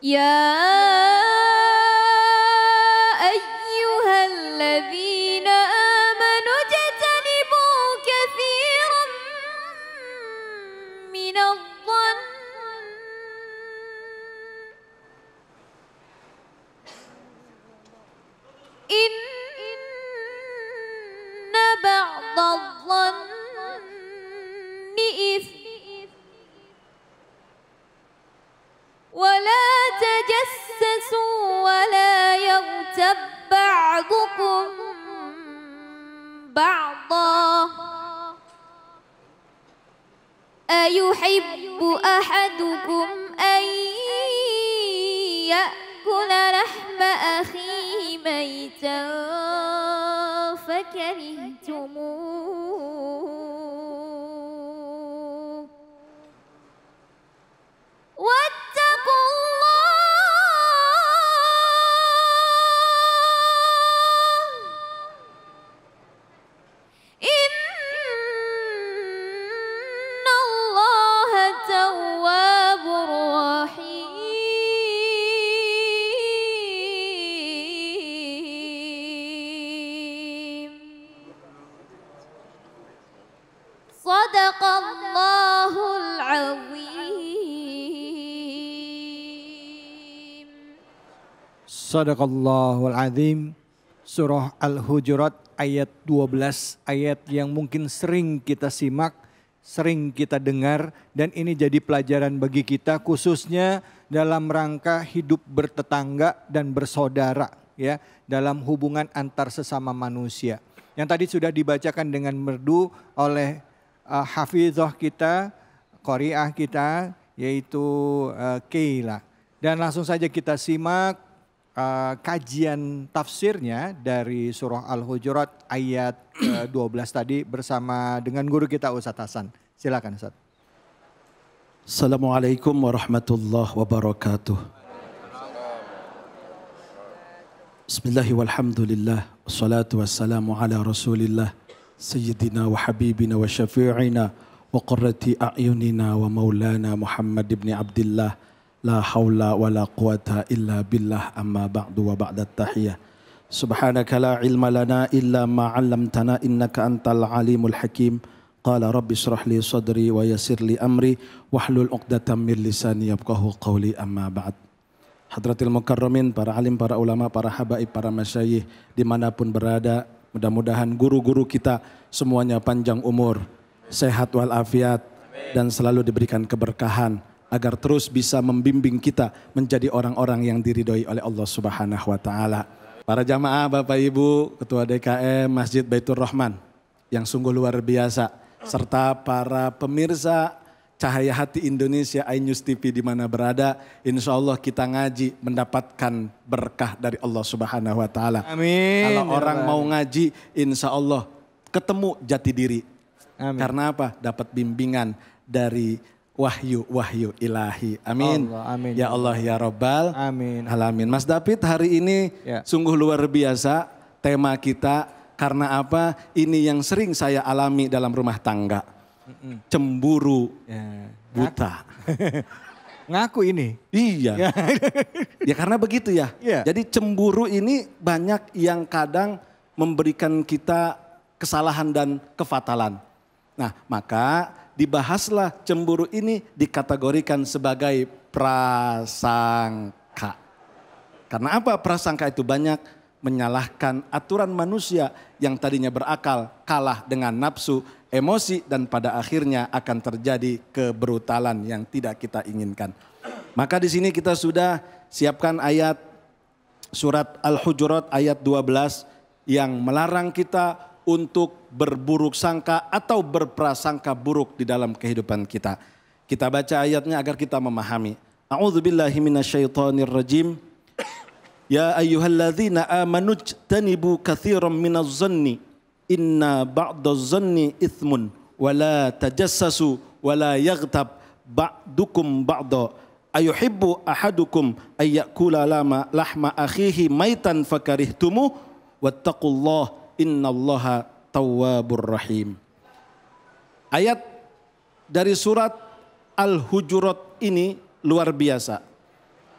Yeah. تجسسوا ولا يغتب بعضكم بعضا أيحب أحدكم أن يأكل لحم أخيه ميتا فكرهتموه Sadaqallahul azim. Surah Al-Hujurat ayat 12, ayat yang mungkin sering kita simak, sering kita dengar dan ini jadi pelajaran bagi kita khususnya dalam rangka hidup bertetangga dan bersaudara ya, dalam hubungan antar sesama manusia. Yang tadi sudah dibacakan dengan merdu oleh uh, hafizah kita, qariah kita yaitu uh, Keila. Dan langsung saja kita simak Eh, kajian tafsirnya dari surah Al-Hujurat ayat uh, eh, 12 tadi bersama dengan guru kita Ustaz Hasan. Silakan Ustaz. Assalamualaikum warahmatullahi wabarakatuh. Bismillahirrahmanirrahim. Wassalatu wassalamu ala rasulillah. Sayyidina wa habibina wa syafi'ina wa qurrati a'yunina wa maulana Muhammad ibn Abdullah La haula wa la quwata illa billah amma ba'du wa ba'da tahiyah. Subhanaka la ilma lana illa ma 'allamtana innaka antal alimul hakim. Qala rabbi israh li sadri wa yassir li amri. Wahlul 'uqdatam min lisani yafqahu qawli amma ba'd. Hadratil Mukarramin, para alim, para ulama, para habaib, para masyayih, dimanapun berada, mudah-mudahan guru-guru kita semuanya panjang umur, sehat walafiat, dan selalu diberikan keberkahan agar terus bisa membimbing kita menjadi orang-orang yang diridhoi oleh Allah Subhanahu wa taala. Para jamaah, Bapak Ibu, Ketua DKM Masjid Baitur Rahman yang sungguh luar biasa serta para pemirsa Cahaya Hati Indonesia iNews TV di mana berada, insya Allah kita ngaji mendapatkan berkah dari Allah Subhanahu Wa Taala. Amin. Kalau ya orang mau ngaji, insya Allah ketemu jati diri. Amin. Karena apa? Dapat bimbingan dari wahyu wahyu ilahi. Amin. Allah, amin. Ya Allah ya Robbal. Amin. Alamin. Mas David hari ini ya. sungguh luar biasa tema kita karena apa? Ini yang sering saya alami dalam rumah tangga. Cemburu ya. buta. Ngaku ini. Iya. Ya. ya karena begitu ya. ya. Jadi cemburu ini banyak yang kadang memberikan kita kesalahan dan kefatalan. Nah, maka dibahaslah cemburu ini dikategorikan sebagai prasangka. Karena apa prasangka itu banyak menyalahkan aturan manusia yang tadinya berakal kalah dengan nafsu, emosi dan pada akhirnya akan terjadi kebrutalan yang tidak kita inginkan. Maka di sini kita sudah siapkan ayat surat Al-Hujurat ayat 12 yang melarang kita untuk berburuk sangka atau berprasangka buruk di dalam kehidupan kita. Kita baca ayatnya agar kita memahami. A'udzubillahi minasyaitonirrajim. Ya ayyuhalladzina amanu tanibu katsiran minaz-zanni inna ba'daz-zanni ithmun wa la tajassasu wa la yaghtab ba'dukum ba'da ayuhibbu ahadukum ayyakula lama lahma akhihi maitan fakarihtumu wattaqullaha innallaha tawwabur rahim. Ayat dari surat Al-Hujurat ini luar biasa.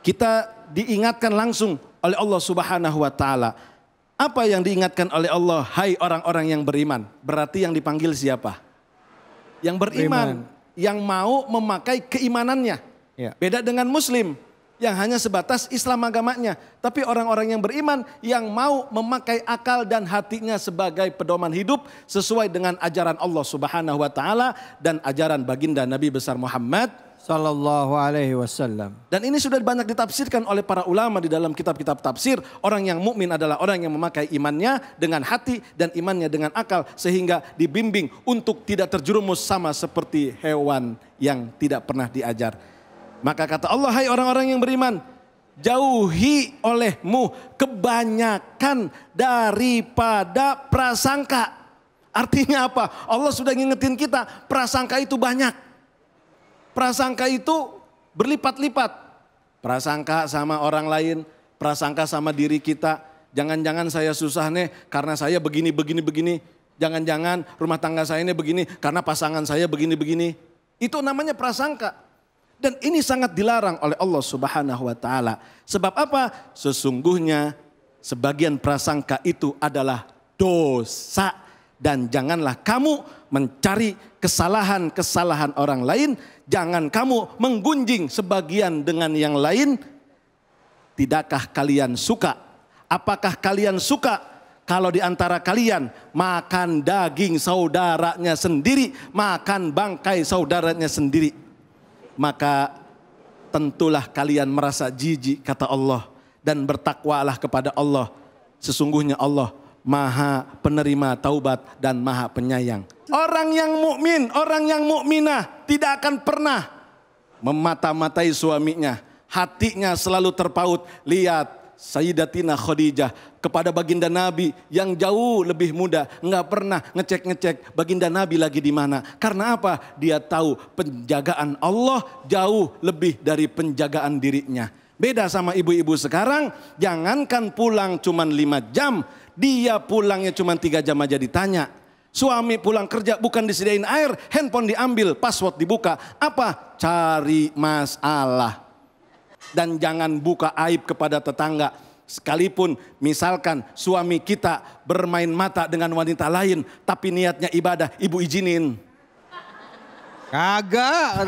Kita diingatkan langsung oleh Allah Subhanahu wa taala. Apa yang diingatkan oleh Allah? Hai orang-orang yang beriman. Berarti yang dipanggil siapa? Yang beriman, beriman. yang mau memakai keimanannya. Ya. Beda dengan muslim yang hanya sebatas Islam agamanya, tapi orang-orang yang beriman yang mau memakai akal dan hatinya sebagai pedoman hidup sesuai dengan ajaran Allah Subhanahu wa taala dan ajaran baginda Nabi besar Muhammad sallallahu alaihi wasallam. Dan ini sudah banyak ditafsirkan oleh para ulama di dalam kitab-kitab tafsir, orang yang mukmin adalah orang yang memakai imannya dengan hati dan imannya dengan akal sehingga dibimbing untuk tidak terjerumus sama seperti hewan yang tidak pernah diajar. Maka kata Allah, hai orang-orang yang beriman, jauhi olehmu kebanyakan daripada prasangka. Artinya apa? Allah sudah ngingetin kita, prasangka itu banyak. Prasangka itu berlipat-lipat. Prasangka sama orang lain, prasangka sama diri kita. Jangan-jangan saya susah nih karena saya begini, begini, begini. Jangan-jangan rumah tangga saya ini begini karena pasangan saya begini, begini. Itu namanya prasangka. Dan ini sangat dilarang oleh Allah Subhanahu wa taala. Sebab apa? Sesungguhnya sebagian prasangka itu adalah dosa dan janganlah kamu mencari kesalahan-kesalahan orang lain, jangan kamu menggunjing sebagian dengan yang lain. Tidakkah kalian suka? Apakah kalian suka kalau di antara kalian makan daging saudaranya sendiri, makan bangkai saudaranya sendiri? maka tentulah kalian merasa jijik kata Allah dan bertakwalah kepada Allah. Sesungguhnya Allah Maha penerima taubat dan Maha penyayang. Orang yang mukmin, orang yang mukminah tidak akan pernah memata-matai suaminya. Hatinya selalu terpaut, lihat Sayyidatina Khadijah kepada baginda Nabi yang jauh lebih muda nggak pernah ngecek-ngecek baginda Nabi lagi di mana karena apa dia tahu penjagaan Allah jauh lebih dari penjagaan dirinya beda sama ibu-ibu sekarang jangankan pulang cuma lima jam dia pulangnya cuma tiga jam aja ditanya Suami pulang kerja bukan disediain air, handphone diambil, password dibuka. Apa? Cari masalah dan jangan buka aib kepada tetangga. Sekalipun misalkan suami kita bermain mata dengan wanita lain, tapi niatnya ibadah, ibu izinin. Kagak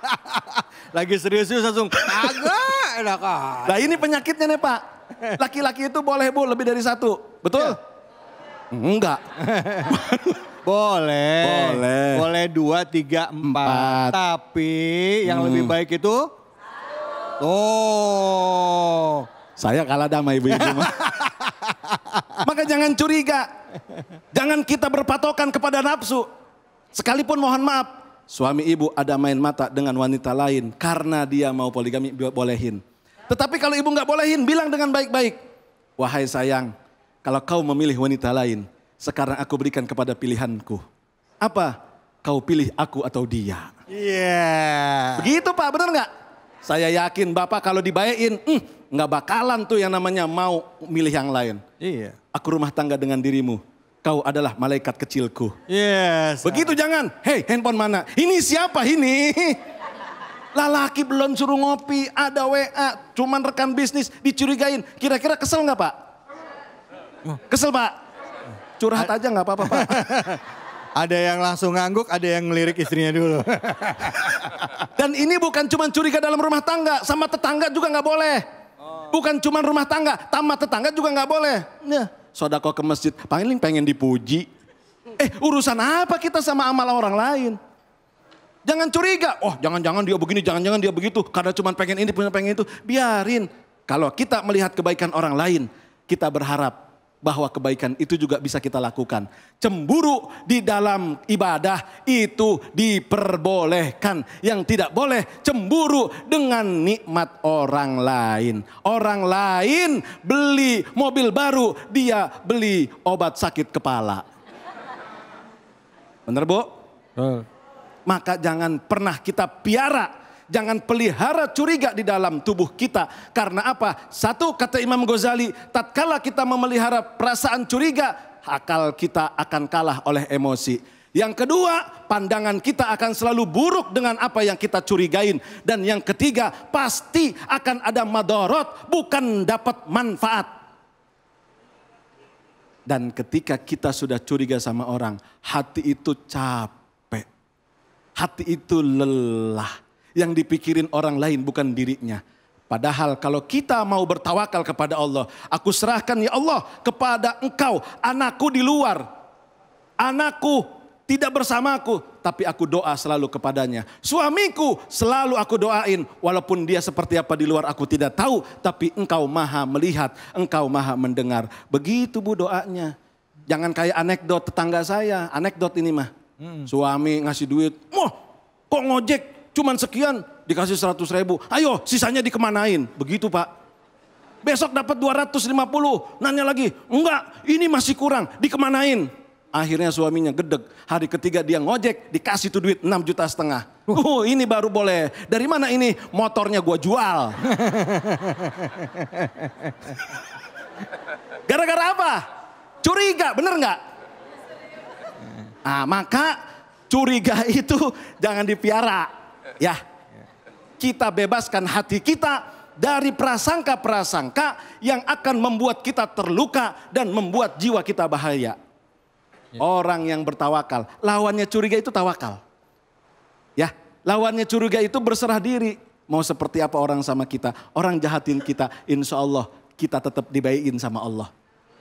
Lagi serius-serius langsung kagak enak aja. Nah ini penyakitnya nih Pak. Laki-laki itu boleh Bu lebih dari satu. Betul? Ya. Enggak. boleh. Boleh. Boleh dua, tiga, empat. empat. Tapi yang hmm. lebih baik itu Oh, saya kalah damai ibu-ibu. Maka jangan curiga. Jangan kita berpatokan kepada nafsu. Sekalipun mohon maaf, suami ibu ada main mata dengan wanita lain karena dia mau poligami bolehin. Tetapi kalau ibu nggak bolehin, bilang dengan baik-baik. Wahai sayang, kalau kau memilih wanita lain, sekarang aku berikan kepada pilihanku. Apa? Kau pilih aku atau dia. Iya. Yeah. Begitu Pak, benar nggak? Saya yakin Bapak kalau dibayain, nggak nggak bakalan tuh yang namanya mau milih yang lain. Iya. Aku rumah tangga dengan dirimu. Kau adalah malaikat kecilku. Yes. Begitu jangan. Hei, handphone mana? Ini siapa ini? Lalaki belum suruh ngopi, ada WA, cuman rekan bisnis, dicurigain. Kira-kira kesel nggak Pak? Oh. Kesel Pak? Curhat aja nggak apa-apa Pak. Ada yang langsung ngangguk, ada yang ngelirik istrinya dulu. Dan ini bukan cuma curiga dalam rumah tangga, sama tetangga juga nggak boleh. Oh. Bukan cuma rumah tangga, sama tetangga juga nggak boleh. Ya, sodako ke masjid, paling pengen dipuji. Eh urusan apa kita sama amal orang lain? Jangan curiga, oh jangan-jangan dia begini, jangan-jangan dia begitu. Karena cuma pengen ini, pengen itu, biarin. Kalau kita melihat kebaikan orang lain, kita berharap bahwa kebaikan itu juga bisa kita lakukan. Cemburu di dalam ibadah itu diperbolehkan. Yang tidak boleh cemburu dengan nikmat orang lain. Orang lain beli mobil baru, dia beli obat sakit kepala. Benar Bu? Maka jangan pernah kita piara jangan pelihara curiga di dalam tubuh kita. Karena apa? Satu kata Imam Ghazali, tatkala kita memelihara perasaan curiga, akal kita akan kalah oleh emosi. Yang kedua, pandangan kita akan selalu buruk dengan apa yang kita curigain. Dan yang ketiga, pasti akan ada madorot, bukan dapat manfaat. Dan ketika kita sudah curiga sama orang, hati itu capek. Hati itu lelah. Yang dipikirin orang lain bukan dirinya. Padahal kalau kita mau bertawakal kepada Allah, aku serahkan ya Allah kepada engkau, anakku di luar. Anakku tidak bersamaku, tapi aku doa selalu kepadanya. Suamiku selalu aku doain, walaupun dia seperti apa di luar aku tidak tahu, tapi engkau maha melihat, engkau maha mendengar. Begitu bu doanya. Jangan kayak anekdot tetangga saya, anekdot ini mah. Hmm. Suami ngasih duit, wah kok ngojek cuman sekian dikasih 100 ribu. Ayo sisanya dikemanain. Begitu pak. Besok dapat 250. Nanya lagi, enggak ini masih kurang. Dikemanain. Akhirnya suaminya gedeg. Hari ketiga dia ngojek, dikasih tuh duit 6 juta setengah. Uh, ini baru boleh. Dari mana ini? Motornya gua jual. Gara-gara apa? Curiga, bener nggak? Ah, maka curiga itu jangan dipiara. Ya. Kita bebaskan hati kita dari prasangka-prasangka yang akan membuat kita terluka dan membuat jiwa kita bahaya. Ya. Orang yang bertawakal, lawannya curiga itu tawakal. Ya, lawannya curiga itu berserah diri. Mau seperti apa orang sama kita, orang jahatin kita, insya Allah kita tetap dibaikin sama Allah.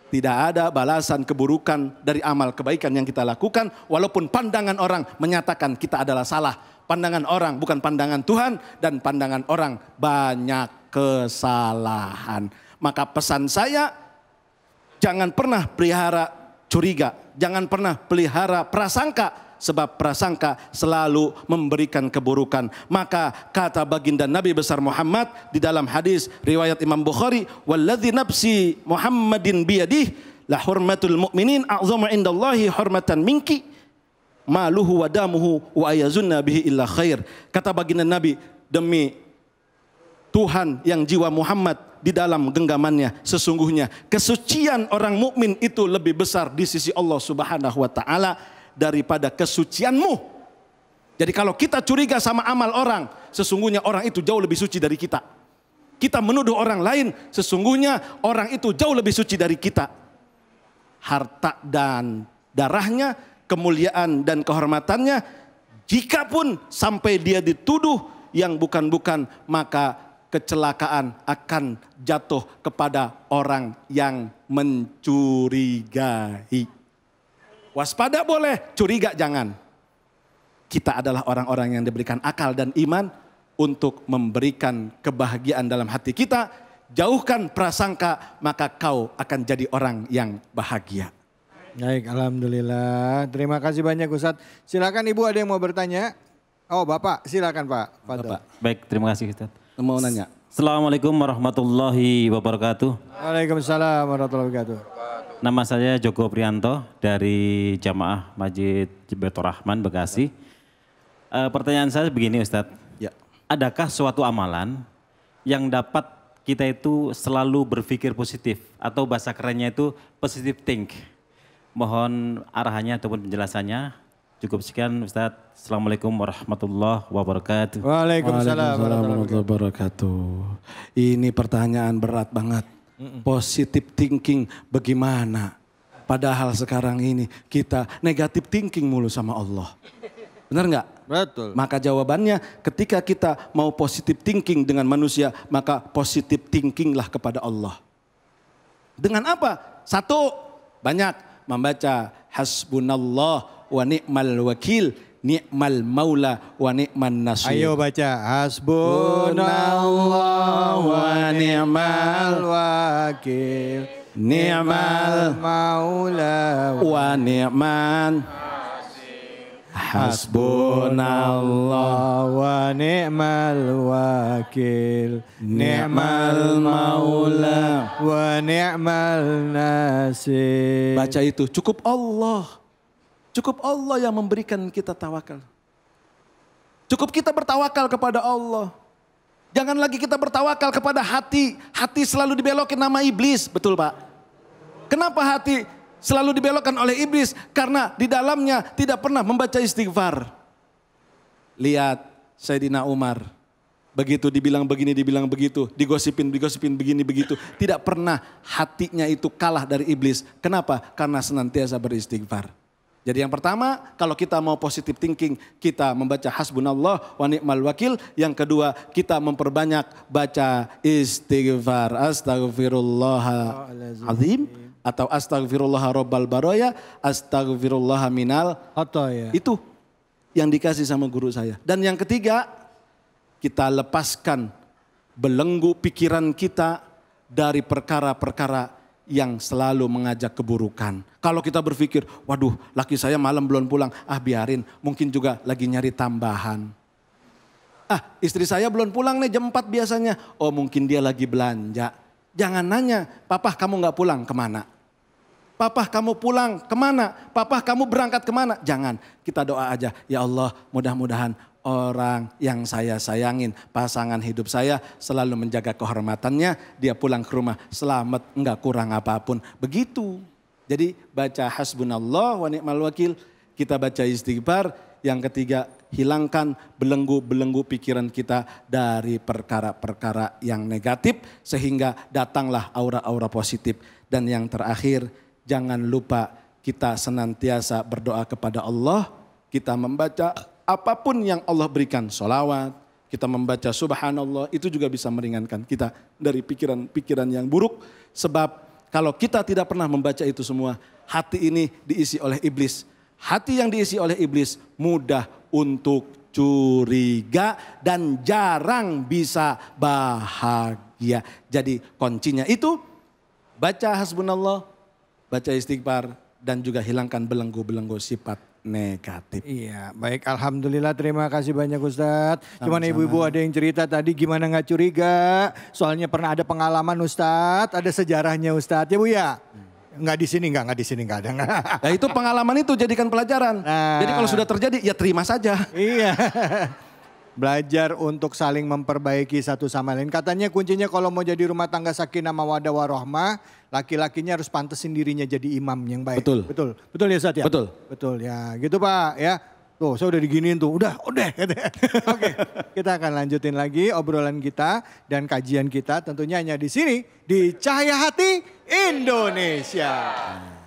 Tidak ada balasan keburukan dari amal kebaikan yang kita lakukan, walaupun pandangan orang menyatakan kita adalah salah. Pandangan orang bukan pandangan Tuhan, dan pandangan orang banyak kesalahan. Maka pesan saya, jangan pernah pelihara curiga, jangan pernah pelihara prasangka, sebab prasangka selalu memberikan keburukan. Maka kata baginda Nabi besar Muhammad di dalam hadis riwayat Imam Bukhari, "Wallazi nafsi Muhammadin biyadih la hurmatul mu'minin a'zamu indallahi hurmatan minki." Maluhu wa damuhu wa ayazunna bihi illa khair. Kata baginda Nabi, demi Tuhan yang jiwa Muhammad di dalam genggamannya sesungguhnya kesucian orang mukmin itu lebih besar di sisi Allah Subhanahu wa taala daripada kesucianmu. Jadi kalau kita curiga sama amal orang, sesungguhnya orang itu jauh lebih suci dari kita. Kita menuduh orang lain, sesungguhnya orang itu jauh lebih suci dari kita. Harta dan darahnya, kemuliaan dan kehormatannya, jikapun sampai dia dituduh yang bukan-bukan, maka kecelakaan akan jatuh kepada orang yang mencurigai. Waspada boleh, curiga jangan. Kita adalah orang-orang yang diberikan akal dan iman untuk memberikan kebahagiaan dalam hati kita. Jauhkan prasangka, maka kau akan jadi orang yang bahagia. Baik, Alhamdulillah. Terima kasih banyak Ustadz. Silakan Ibu ada yang mau bertanya. Oh Bapak, silakan Pak. Bapak. Baik, terima kasih Ustadz. Mau nanya. Assalamualaikum warahmatullahi wabarakatuh. Waalaikumsalam warahmatullahi wabarakatuh. Nama saya Joko Prianto dari Jamaah Majid Betul Rahman Bekasi. Uh, pertanyaan saya begini Ustadz. Ya. Adakah suatu amalan yang dapat kita itu selalu berpikir positif atau bahasa kerennya itu positive think. Mohon arahannya ataupun penjelasannya. Cukup sekian Ustadz. Assalamualaikum warahmatullahi wabarakatuh. Waalaikumsalam, Waalaikumsalam warahmatullahi wabarakatuh. Ini pertanyaan berat banget Mm-mm. Positive thinking bagaimana? Padahal sekarang ini kita negatif thinking mulu sama Allah. Benar nggak? Betul. Maka jawabannya ketika kita mau positive thinking dengan manusia, maka positive thinking lah kepada Allah. Dengan apa? Satu, banyak membaca hasbunallah wa ni'mal wakil ni'mal maula wa ni'man nasir. Ayo baca hasbunallah wa ni'mal wakil ni'mal maula wa ni'man Hasbunallah wa ni'mal wakil Ni'mal maula wa ni'mal nasir Baca itu cukup Allah Cukup Allah yang memberikan kita tawakal. Cukup kita bertawakal kepada Allah. Jangan lagi kita bertawakal kepada hati. Hati selalu dibelokin nama iblis, betul Pak? Kenapa hati selalu dibelokkan oleh iblis? Karena di dalamnya tidak pernah membaca istighfar. Lihat Sayyidina Umar. Begitu dibilang begini, dibilang begitu, digosipin, digosipin begini, begitu. Tidak pernah hatinya itu kalah dari iblis. Kenapa? Karena senantiasa beristighfar. Jadi yang pertama, kalau kita mau positif thinking, kita membaca hasbunallah wa ni'mal wakil. Yang kedua, kita memperbanyak baca istighfar. Astagfirullah atau astagfirullah robbal baroya, astagfirullah minal Itu yang dikasih sama guru saya. Dan yang ketiga, kita lepaskan belenggu pikiran kita dari perkara-perkara yang selalu mengajak keburukan. Kalau kita berpikir, waduh laki saya malam belum pulang, ah biarin, mungkin juga lagi nyari tambahan. Ah istri saya belum pulang nih jam 4 biasanya, oh mungkin dia lagi belanja. Jangan nanya, papa kamu gak pulang kemana? Papa kamu pulang kemana? Papa kamu berangkat kemana? Jangan, kita doa aja. Ya Allah mudah-mudahan orang yang saya sayangin. Pasangan hidup saya selalu menjaga kehormatannya. Dia pulang ke rumah selamat, enggak kurang apapun. Begitu. Jadi baca hasbunallah wa ni'mal wakil. Kita baca istighfar. Yang ketiga, hilangkan belenggu-belenggu pikiran kita dari perkara-perkara yang negatif. Sehingga datanglah aura-aura positif. Dan yang terakhir, jangan lupa kita senantiasa berdoa kepada Allah. Kita membaca apapun yang Allah berikan, sholawat, kita membaca subhanallah, itu juga bisa meringankan kita dari pikiran-pikiran yang buruk. Sebab kalau kita tidak pernah membaca itu semua, hati ini diisi oleh iblis. Hati yang diisi oleh iblis mudah untuk curiga dan jarang bisa bahagia. Jadi kuncinya itu baca hasbunallah, baca istighfar dan juga hilangkan belenggu-belenggu sifat negatif. Iya, baik. Alhamdulillah terima kasih banyak Ustadz. Cuman ibu-ibu ada yang cerita tadi gimana nggak curiga. Soalnya pernah ada pengalaman Ustadz, ada sejarahnya Ustadz. Ya Bu ya? Hmm. Nggak di sini, nggak, nggak di sini, nggak ada. Nah itu pengalaman itu jadikan pelajaran. Nah. Jadi kalau sudah terjadi ya terima saja. Iya. belajar untuk saling memperbaiki satu sama lain. Katanya kuncinya kalau mau jadi rumah tangga sakinah mawadah warohmah, laki-lakinya harus pantas sendirinya jadi imam yang baik. Betul. Betul. Betul ya Satya? Betul. Betul ya. Gitu Pak ya. Tuh saya udah diginiin tuh, udah, udah. Gitu ya. Oke, okay, kita akan lanjutin lagi obrolan kita dan kajian kita tentunya hanya di sini di Cahaya Hati Indonesia.